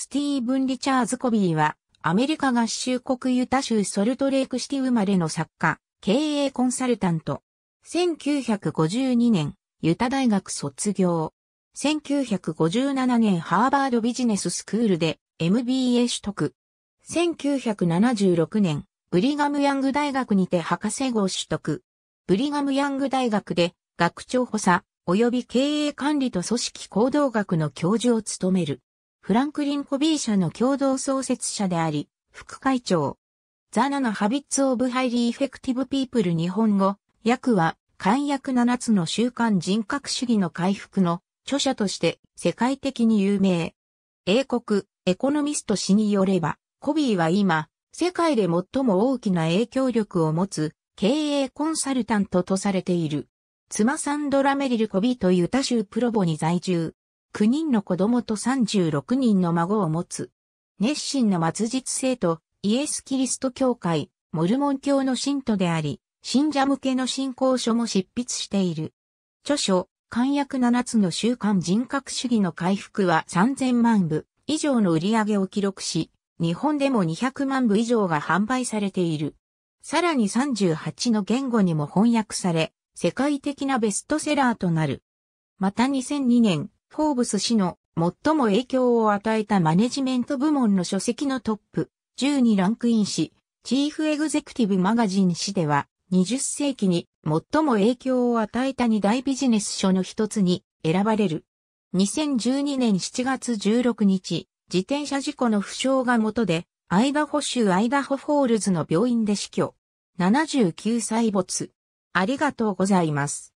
スティーブン・リチャーズ・コビーは、アメリカ合衆国ユタ州ソルトレークシティ生まれの作家、経営コンサルタント。1952年、ユタ大学卒業。1957年ハーバードビジネススクールで MBA 取得。1976年、ブリガムヤング大学にて博士号取得。ブリガムヤング大学で学長補佐及び経営管理と組織行動学の教授を務める。フランクリン・コビー社の共同創設者であり、副会長。ザ・ナのハビッツ・オブ・ハイリー・エフェクティブ・ピープル日本語、訳は、簡約7つの習慣人格主義の回復の著者として世界的に有名。英国、エコノミスト氏によれば、コビーは今、世界で最も大きな影響力を持つ経営コンサルタントとされている。妻サンドラ・メリル・コビーという他州プロボに在住。9人の子供と36人の孫を持つ。熱心な末日生徒、イエス・キリスト教会、モルモン教の信徒であり、信者向けの信仰書も執筆している。著書、簡約7つの習慣人格主義の回復は3000万部以上の売り上げを記録し、日本でも200万部以上が販売されている。さらに38の言語にも翻訳され、世界的なベストセラーとなる。また2002年、フォーブス氏の最も影響を与えたマネジメント部門の書籍のトップ10にランクインし、チーフエグゼクティブマガジン氏では20世紀に最も影響を与えた2大ビジネス書の一つに選ばれる。2012年7月16日、自転車事故の負傷が元で、アイダホ州アイダホフォールズの病院で死去。79歳没。ありがとうございます。